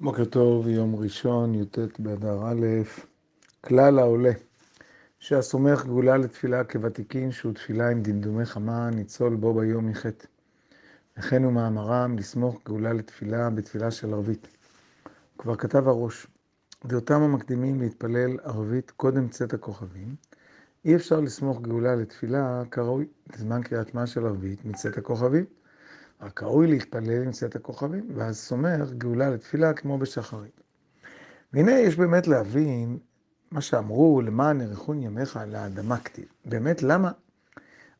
בוקר טוב, יום ראשון, י"ט באדר א', כלל העולה, שהסומך גאולה לתפילה כוותיקין, שהוא תפילה עם דמדומי חמה, ניצול בו ביום מחטא. וכן הוא מאמרם לסמוך גאולה לתפילה בתפילה של ערבית. כבר כתב הראש, דעותם המקדימים להתפלל ערבית קודם צאת הכוכבים, אי אפשר לסמוך גאולה לתפילה כראוי לזמן קריאת מה של ערבית מצאת הכוכבים. רק ראוי להתפלל עם צאת הכוכבים, ואז סומך גאולה לתפילה כמו בשחרית. והנה יש באמת להבין מה שאמרו, למען אריכון ימיך על האדמה כתיב. באמת, למה?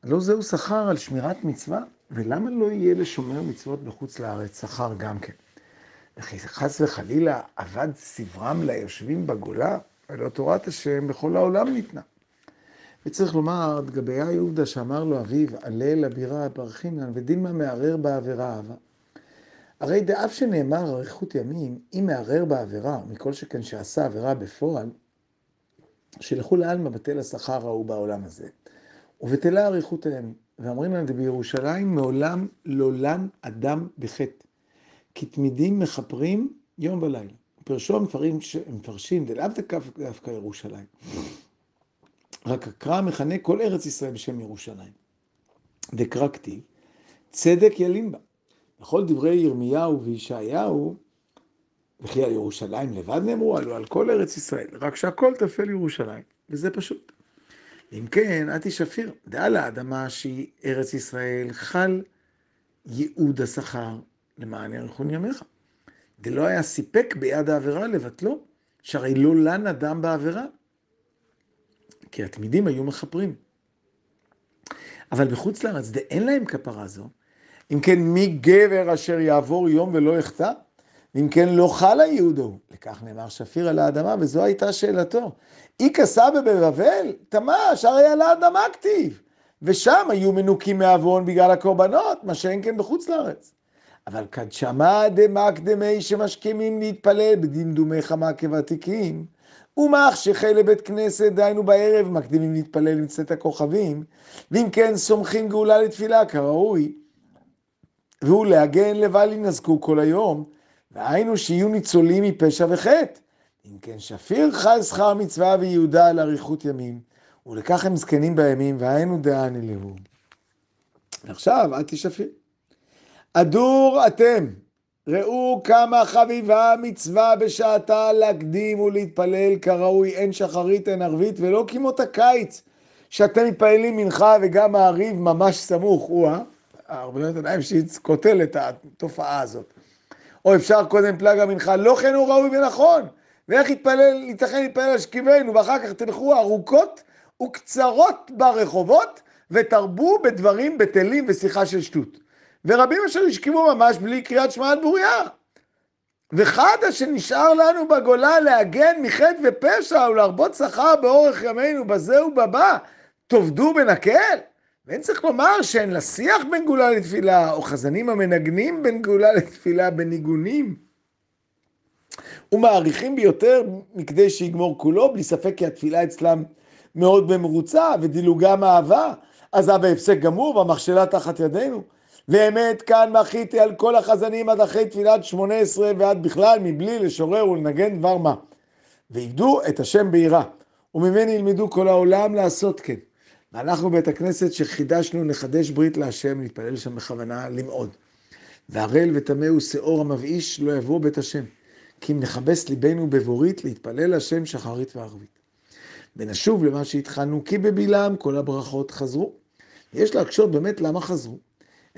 הלא זהו שכר על שמירת מצווה, ולמה לא יהיה לשומר מצוות בחוץ לארץ שכר גם כן? וכי חס וחלילה אבד סברם ליושבים בגולה, ולא תורת השם בכל העולם ניתנה. וצריך לומר, גביה יהודה שאמר לו אביו, עלה לבירה הפרחינן, ודילמה מערער בעבירה. אהבה. הרי דאף שנאמר אריכות ימים, אם מערער בעבירה, מכל שכן שעשה עבירה בפועל, שילכו לעלמא בטל השכר ההוא בעולם הזה. ובטלה אריכות הימים, ואמרים להם, בירושלים מעולם לעולם לא אדם בחטא, כי תמידים מכפרים יום ולילה. פרשו המפרשים, דלאו דלאו דווקא ירושלים. רק הקרא מכנה כל ארץ ישראל בשם ירושלים. דקרא כתיב, צדק ילין בה. בכל דברי ירמיהו וישעיהו, וכי על ירושלים לבד נאמרו, עלו על כל ארץ ישראל, רק שהכל תפל ירושלים, וזה פשוט. אם כן, אתי שפיר, דע לאדמה שהיא ארץ ישראל, חל ייעוד השכר למען ירחון ימיך. דלא היה סיפק ביד העבירה לבטלו, שהרי לא לן אדם בעבירה, כי התמידים היו מכפרים. אבל בחוץ לארץ אין להם כפרה זו. אם כן, מי גבר אשר יעבור יום ולא יחטא? אם כן, לא חלה יהודו. לכך נאמר שפיר על האדמה, וזו הייתה שאלתו. אי כסבה בבבל? תמש, הרי על האדמה כתיב. ושם היו מנוקים מעוון בגלל הקורבנות, מה שאין כן בחוץ לארץ. אבל כדשמא דמקדמי שמשכימים להתפלל בדמדומי חמה כוותיקים, ומח שחי לבית כנסת, דהיינו בערב, מקדימים להתפלל עם צאת הכוכבים, ואם כן, סומכים גאולה לתפילה כראוי. והוא להגן לבל ינזקו כל היום, והיינו שיהיו ניצולים מפשע וחטא. אם כן, שפיר חל שכר מצווה ויהודה על אריכות ימים, ולכך הם זקנים בימים, והיינו דען אלהו. עכשיו, אל תשפיר. אדור אתם. ראו כמה חביבה מצווה בשעתה להקדים ולהתפלל כראוי, אין שחרית, אין ערבית, ולא כמות הקיץ, שאתם מתפללים מנחה וגם העריב ממש סמוך, או-אה, הרבנות עדיין קוטל את התופעה הזאת. או אפשר קודם פלגה מנחה, לא כן הוא ראוי ונכון, ואיך יתפלל, ייתכן להתפלל על שכיבנו, ואחר כך תלכו ארוכות וקצרות ברחובות, ותרבו בדברים בטלים ושיחה של שטות. ורבים אשר השכימו ממש בלי קריאת שמע על בוריה. וחדה שנשאר לנו בגולה להגן מחטא ופשע ולהרבות שכר באורך ימינו בזה ובבא, תאבדו בנקל. ואין צריך לומר שאין לה שיח בין גאולה לתפילה, או חזנים המנגנים בין גאולה לתפילה בניגונים. ומעריכים ביותר מכדי שיגמור כולו, בלי ספק כי התפילה אצלם מאוד במרוצה ודילוגה מאהבה. אז אבא הפסק גמור והמכשלה תחת ידינו. ואמת כאן מחיתי על כל החזנים עד אחרי תפילת שמונה עשרה ועד בכלל, מבלי לשורר ולנגן דבר מה. ועבדו את השם ביראה, וממני ילמדו כל העולם לעשות כן. ואנחנו בית הכנסת שחידשנו נחדש ברית להשם, נתפלל שם בכוונה למעוד. והרל וטמאו שאור המבאיש לא יבוא בית השם, כי אם נכבס ליבנו בבורית להתפלל להשם שחרית וערבית. ונשוב למה שהתחלנו, כי בבלעם כל הברכות חזרו. יש להקשות באמת למה חזרו.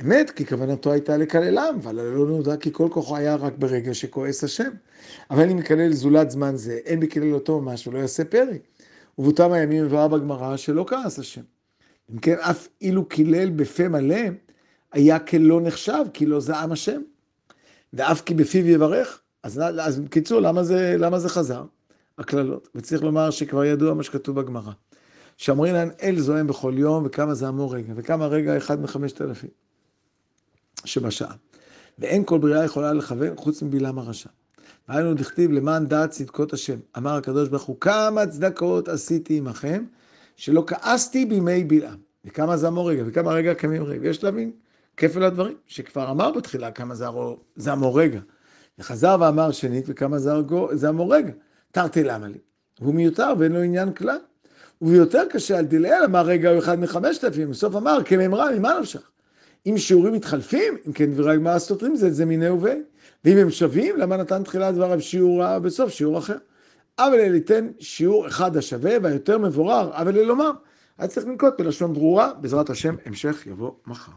אמת, כי כוונתו הייתה לקללם, אבל לא נודע כי כל כוחו היה רק ברגע שכועס השם. אבל אם מקלל זולת זמן זה, אין בקלל אותו ממש ולא יעשה פרי. ובאותם הימים מבואר בגמרא שלא כעס השם. אם כן, אף אילו קילל בפה מלא, היה כלא נחשב, כי לא זעם השם. ואף כי בפיו יברך. אז, אז בקיצור, למה זה, למה זה חזר? הקללות. וצריך לומר שכבר ידוע מה שכתוב בגמרא. שאמרים להם, אל זועם בכל יום, וכמה זעמו רגע, וכמה רגע אחד מחמשת אלפים. שבשעה. ואין כל בריאה יכולה לכוון חוץ מבלעם הרשע. והיינו דכתיב למען דעת צדקות השם. אמר הקדוש ברוך הוא, כמה צדקות עשיתי עמכם, שלא כעסתי בימי בלעם. וכמה זה זמו רגע, וכמה רגע קמים רגע. יש להבין כפל הדברים, שכבר אמר בתחילה כמה זה, זמו רגע. וחזר ואמר שנית, וכמה זה, זמו רגע. תרתי למה לי. והוא מיותר ואין לו עניין כלל. וביותר קשה על דילאל אמר רגע הוא אחד מחמשת אלפים, בסוף אמר כממרה ממה נפשך. אם שיעורים מתחלפים, אם כן דברי הגמרא סותרים זה, זה מיני וביה. ואם הם שווים, למה נתן תחילת דבריו שיעור בסוף שיעור אחר? אבל אלה ייתן שיעור אחד השווה והיותר מבורר, אבל אלה לומר, היה צריך לנקוט בלשון ברורה, בעזרת השם המשך יבוא מחר.